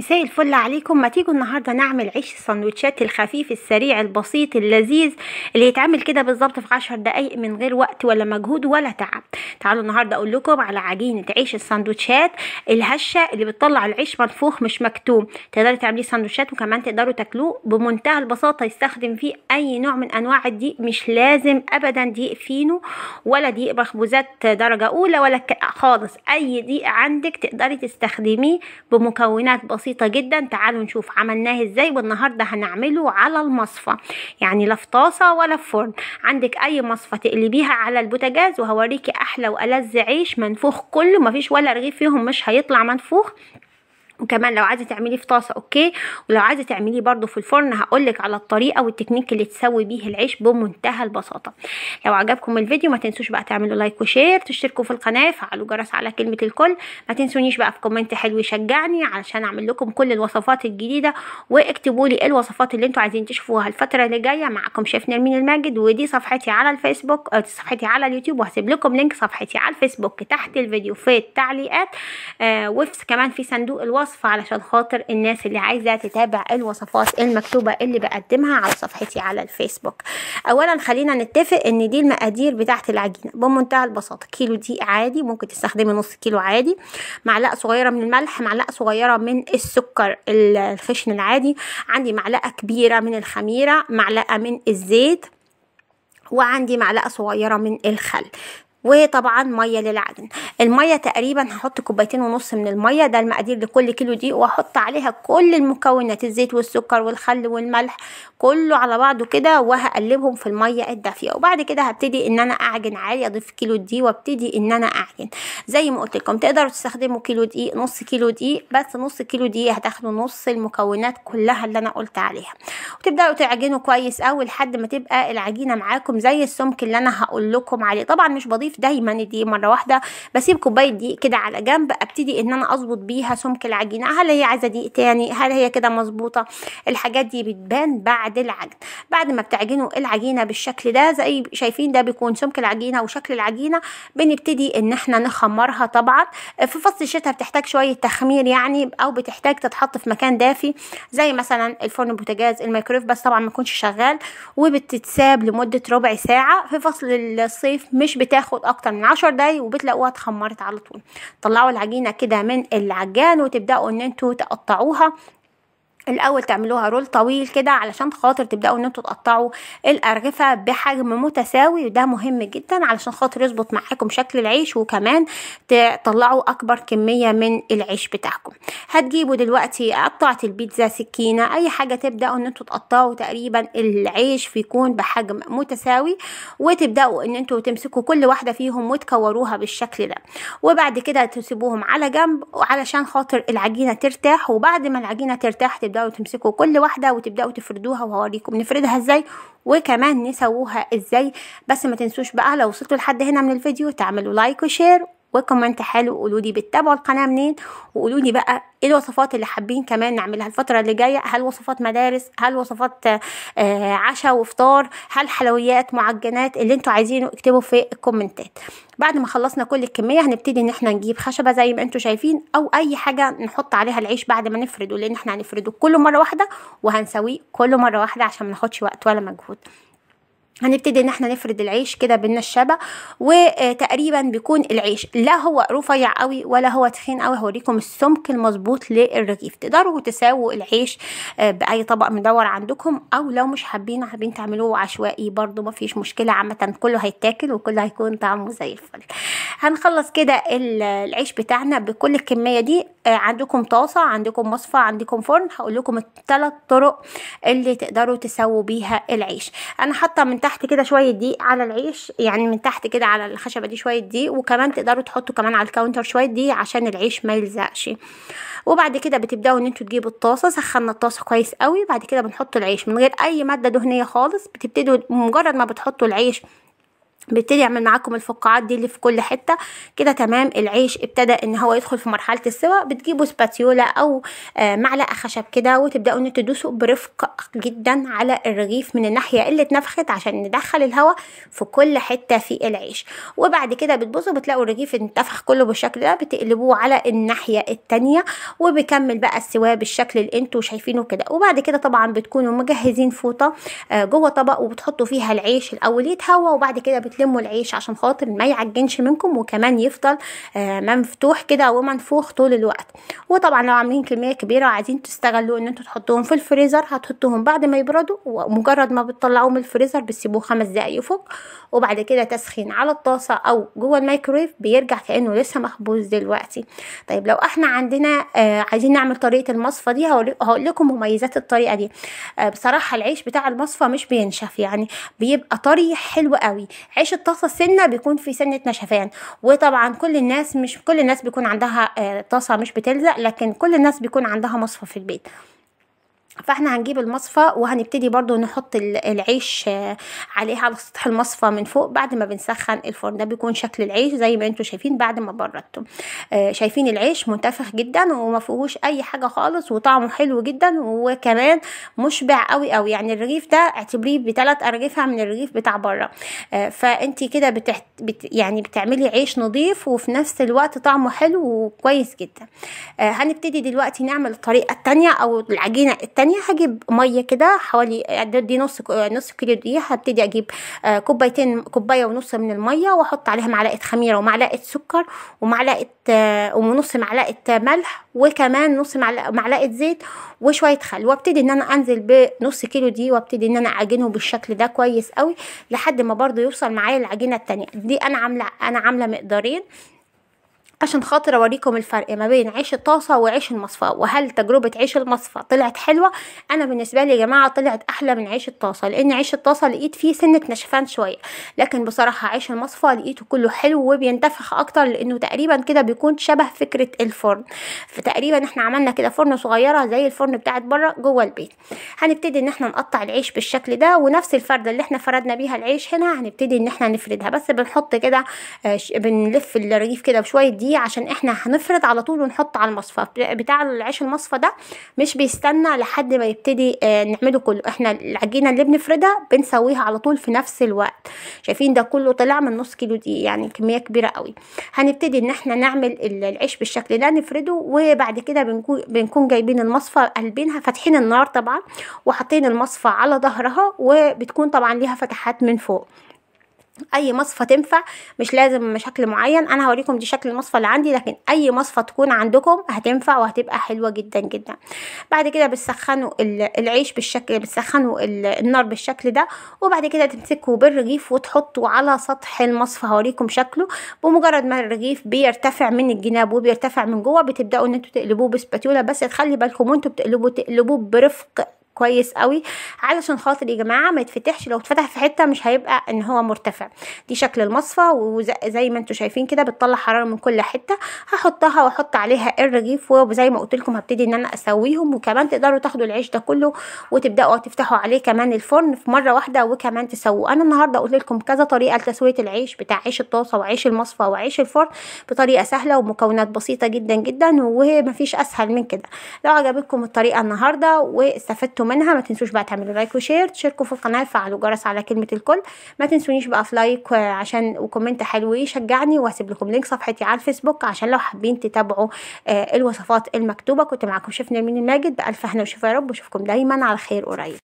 مساء الفل عليكم ما تيجوا النهارده نعمل عيش السندوتشات الخفيف السريع البسيط اللذيذ اللي يتعمل كده بالظبط في عشر دقايق من غير وقت ولا مجهود ولا تعب تعالوا النهارده اقول لكم على عجينه عيش السندوتشات الهشه اللي بتطلع العيش منفوخ مش مكتوم تقدروا تعمليه سندوتشات وكمان تقدروا تاكلوه بمنتهى البساطه يستخدم فيه اي نوع من انواع الدقيق مش لازم ابدا دقيق فينو ولا دقيق مخبوزات درجه اولى ولا خالص اي دقيق عندك تقدري تستخدميه بمكونات بسيطه بسيطة جدا تعالوا نشوف عملناه ازاي والنهاردة هنعمله على المصفى يعني لا في طاسة ولا في فرن عندك اي مصفى تقلبيها على البوتاجاز وهوريكي احلى والذ عيش منفوخ كله مفيش ولا رغيف فيهم مش هيطلع منفوخ وكمان لو عايزه تعمليه في طاسه اوكي ولو عايزه تعمليه برده في الفرن هقولك على الطريقه والتكنيك اللي تسوي بيه العيش بمنتهى البساطه لو عجبكم الفيديو ما تنسوش بقى تعملوا لايك وشير تشتركوا في القناه فعلوا جرس على كلمه الكل ما تنسونيش بقى في كومنت حلو يشجعني علشان اعمل لكم كل الوصفات الجديده واكتبوا لي ايه الوصفات اللي انتوا عايزين تشوفوها الفتره اللي جايه معكم شيف نرمين الماجد ودي صفحتي على الفيسبوك آه، صفحتي على اليوتيوب وهسيب لكم لينك صفحتي على الفيسبوك تحت الفيديو في التعليقات آه وفي كمان في صندوق الوصف الوصفة علشان خاطر الناس اللي عايزة تتابع الوصفات المكتوبة اللي بقدمها على صفحتي على الفيسبوك اولا خلينا نتفق ان دي المقادير بتاعة العجينة بمنتهى البساطة كيلو دي عادي ممكن تستخدمي نص كيلو عادي معلقة صغيرة من الملح معلقة صغيرة من السكر الخشن العادي عندي معلقة كبيرة من الخميرة معلقة من الزيت وعندي معلقه صغيره من الخل وطبعا ميه للعجن الميه تقريبا هحط كوبايتين ونص من الميه ده المقادير لكل كيلو دي واحط عليها كل المكونات الزيت والسكر والخل والملح كله على بعضه كده وهقلبهم في الميه الدافيه وبعد كده هبتدي ان انا اعجن عالي اضيف كيلو دي وابتدي ان انا اعجن زي ما قلت لكم تقدروا تستخدموا كيلو دقيق نص كيلو دقيق بس نص كيلو دقيق هتاخدوا نص المكونات كلها اللي انا قلت عليها وتبداوا تعجنوا كويس قوي لحد ما تبقى العجينه معاكم زي السمك اللي انا هقول لكم عليه طبعا مش بضيف الخفيف دايما دي مره واحده بسيب كوبايه دقيق كده على جنب ابتدي ان انا اظبط بيها سمك العجينه هل هي عايزه دقيق تاني هل هي كده مظبوطه الحاجات دي بتبان بعد العجن بعد ما بتعجنوا العجينه بالشكل ده زي شايفين ده بيكون سمك العجينه وشكل العجينه بنبتدي ان احنا نخمرها طبعا في فصل الشتاء بتحتاج شويه تخمير يعني او بتحتاج تتحط في مكان دافي زي مثلا الفرن البوتاجاز الميكرويف بس طبعا ما يكونش شغال وبتتساب لمده ربع ساعه في فصل الصيف مش بتاخد بتاخد اكتر من عشر دقايق وبتلاقوها اتخمرت على طول طلعوا العجينه كده من العجان وتبداوا ان انتوا تقطعوها الاول تعملوها رول طويل كده علشان خاطر تبداوا ان انتوا تقطعوا الارغفه بحجم متساوي وده مهم جدا علشان خاطر يظبط معاكم شكل العيش وكمان تطلعوا اكبر كميه من العيش بتاعكم هتجيبوا دلوقتي قطعه البيتزا سكينه اي حاجه تبداوا ان انتوا تقطعوا تقريبا العيش فيكون بحجم متساوي وتبداوا ان انتوا تمسكوا كل واحده فيهم وتكوروها بالشكل ده وبعد كده تسيبوهم على جنب علشان خاطر العجينه ترتاح وبعد ما العجينه ترتاح تبداوا تمسكوا كل واحده وتبداوا تفردوها وهوريكم نفردها ازاي وكمان نسووها ازاي بس ما تنسوش بقى لو وصلتوا لحد هنا من الفيديو تعملوا لايك وشير وكومنت حلو قولوا لي بتتابعوا القناه منين وقولوا لي بقى ايه الوصفات اللي حابين كمان نعملها الفتره اللي جايه هل وصفات مدارس هل وصفات آه عشاء وفطار هل حلويات معجنات اللي انتوا عايزينه اكتبوا في الكومنتات بعد ما خلصنا كل الكميه هنبتدي ان احنا نجيب خشبه زي ما انتوا شايفين او اي حاجه نحط عليها العيش بعد ما نفرده لان احنا هنفرده كله مره واحده وهنسويه كله مره واحده عشان ما ناخدش وقت ولا مجهود هنبتدي ان احنا نفرد العيش كده بالنشابه وتقريبا بيكون العيش لا هو رفيع قوي ولا هو تخين قوي هوريكم السمك المظبوط للرغيف تقدروا تساووا العيش آه، باي طبق مدور عندكم او لو مش حابين حابين تعملوه عشوائي برضو مفيش مشكله عامه كله هيتاكل وكله هيكون طعمه زي الفل هنخلص كده العيش بتاعنا بكل الكمية دي آه، عندكم طاسة عندكم مصفى عندكم فرن هقول لكم التلات طرق اللي تقدروا تسووا بيها العيش انا حاطة من تحت كده شوية دي على العيش يعني من تحت كده على الخشبة دي شوية دي وكمان تقدروا تحطوا كمان على الكاونتر شوية دي عشان العيش ما يلزقش وبعد كده بتبداوا ان انتوا تجيبوا الطاسه سخنا الطاسه كويس قوي بعد كده بنحط العيش من غير اي ماده دهنيه خالص بتبتدوا مجرد ما بتحطوا العيش بيبتدي يعمل معاكم الفقاعات دي اللي في كل حته كده تمام العيش ابتدى ان هو يدخل في مرحله السوا بتجيبوا سباتيولا او آه، معلقه خشب كده وتبداوا ان تدوسوا برفق جدا على الرغيف من الناحيه اللي اتنفخت عشان ندخل الهواء في كل حته في العيش وبعد كده بتبصوا بتلاقوا الرغيف انتفخ كله بالشكل ده بتقلبوه على الناحيه التانية وبيكمل بقى السوا بالشكل اللي انتوا شايفينه كده وبعد كده طبعا بتكونوا مجهزين فوطه آه، جوه طبق وبتحطوا فيها العيش الاول يتهوى وبعد كده بتلموا العيش عشان خاطر ما يعجنش منكم وكمان يفضل آه، مفتوح كده ومنفوخ طول الوقت وطبعا لو عاملين كميه كبيره وعايزين تستغلوا ان انتوا تحطوهم في الفريزر هتحطوهم بعد ما يبردوا ومجرد ما بتطلعوه من الفريزر بتسيبوه خمس دقايق يفك وبعد كده تسخين على الطاسه او جوه الميكرويف بيرجع كانه لسه مخبوز دلوقتي طيب لو احنا عندنا آه، عايزين نعمل طريقه المصفى دي هقول لكم مميزات الطريقه دي آه، بصراحه العيش بتاع المصفى مش بينشف يعني بيبقى طري حلو قوي عيش الطاسه السنه بيكون في سنه نشفان وطبعا كل الناس مش كل الناس بيكون عندها آه، طاسه مش بتلزق لكن كل الناس بيكون عندها مصفى في البيت فاحنا هنجيب المصفى وهنبتدي برضو نحط العيش آه، عليها على سطح المصفى من فوق بعد ما بنسخن الفرن ده بيكون شكل العيش زي ما انتم شايفين بعد ما بردته آه، شايفين العيش منتفخ جدا وما فيهوش اي حاجه خالص وطعمه حلو جدا وكمان مشبع قوي قوي يعني الرغيف ده اعتبريه بثلاث ارغفه من الرغيف بتاع بره آه، فانت كده بتحت... بت... يعني بتعملي عيش نظيف وفي نفس الوقت طعمه حلو وكويس جدا هنبتدي دلوقتي نعمل الطريقه الثانيه او العجينه الثانيه يعني هجيب ميه كده حوالي يعني دي نص نص كيلو دي هبتدي اجيب آه، كوبايتين كوبايه ونص من الميه واحط عليها معلقه خميره ومعلقه سكر ومعلقه آه، ونص معلقه ملح وكمان نص معلقه, معلقة زيت وشويه خل وابتدي ان انا انزل بنص كيلو دي وابتدي ان انا اعجنه بالشكل ده كويس قوي لحد ما برضو يوصل معايا العجينه التانية دي انا عامله انا عامله مقدارين عشان خاطر اوريكم الفرق ما بين عيش الطاسه وعيش المصفى وهل تجربه عيش المصفى طلعت حلوه انا بالنسبه لي يا جماعه طلعت احلى من عيش الطاسه لان عيش الطاسه لقيت فيه سنه نشفان شويه لكن بصراحه عيش المصفى لقيته كله حلو وبينتفخ اكتر لانه تقريبا كده بيكون شبه فكره الفرن فتقريبا احنا عملنا كده فرن صغيره زي الفرن بتاعت بره جوه البيت هنبتدي ان احنا نقطع العيش بالشكل ده ونفس الفرده اللي احنا فردنا بيها العيش هنا هنبتدي ان احنا نفردها بس بنحط كده آه، بنلف الرغيف كده بشويه دي دي ايه، عشان احنا هنفرد على طول ونحط على المصفى بتاع العيش المصفى ده مش بيستنى لحد ما يبتدي آه، نعمله كله احنا العجينه اللي بنفردها بنسويها على طول في نفس الوقت شايفين ده كله طلع من نص كيلو دي يعني كميه كبيره قوي هنبتدي ان احنا نعمل العيش بالشكل ده نفرده وبعد كده بنكون جايبين المصفى قلبينها فاتحين النار طبعا وحاطين المصفى على ظهرها وبتكون طبعا ليها فتحات من فوق اي مصفة تنفع مش لازم شكل معين انا هوريكم دي شكل المصفة اللي عندي لكن اي مصفة تكون عندكم هتنفع وهتبقى حلوه جدا جدا بعد كده بتسخنوا العيش بالشكل بتسخنوا النار بالشكل ده وبعد كده تمسكوا بالرغيف وتحطوا على سطح المصفة هوريكم شكله بمجرد ما الرغيف بيرتفع من الجناب وبيرتفع من جوه بتبداوا ان انتوا تقلبوه بسباتيولا بس تخلي بالكم وانتوا بتقلبوا تقلبوه برفق كويس قوي علشان خاطر يا جماعه ما يتفتحش لو اتفتح في حته مش هيبقى ان هو مرتفع دي شكل المصفى وزي ما انتم شايفين كده بتطلع حراره من كل حته هحطها واحط عليها الرغيف وزي ما قلت لكم هبتدي ان انا اسويهم وكمان تقدروا تاخدوا العيش ده كله وتبداوا تفتحوا عليه كمان الفرن في مره واحده وكمان تسووا انا النهارده قلت لكم كذا طريقه لتسويه العيش بتاع عيش الطاسه وعيش المصفى وعيش الفرن بطريقه سهله ومكونات بسيطه جدا جدا ومفيش اسهل من كده لو عجبتكم الطريقه النهارده واستفدتم منها ما تنسوش بقى تعملوا لايك وشير تشاركوا في القناه فعلوا جرس على كلمه الكل ما تنسونيش بقى في لايك عشان وكومنت حلو يشجعني وهسيب لكم لينك صفحتي على الفيسبوك عشان لو حابين تتابعوا آه، الوصفات المكتوبه كنت معاكم شفنا مين الماجد بالف هنا وشفا يا رب واشوفكم دايما على خير قريب